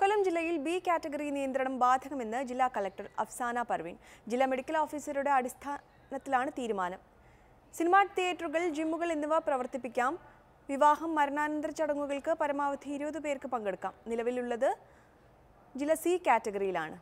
കൊല്ലം ജില്ലയിൽ B category നിയന്ത്രണം ബാധകമെന്ന് ജില്ലാ കളക്ടർ അഫ്സാന പർവീൻ ജില്ലാ മെഡിക്കൽ ഓഫീസറുടെ അടിസ്ഥാനത്തിലാണ് തീരുമാനം സിനിമാ തിയേറ്ററുകൾ ജിമ്മുകൾ എന്നിവ പ്രവർത്തിപ്പിക്കാം വിവാഹം മരണാനന്തര ചടങ്ങുകൾക്ക് പരമാവധി ഇരുപത് പേർക്ക് പങ്കെടുക്കാം നിലവിലുള്ളത് ജില്ല സി കാറ്റഗറിയിലാണ്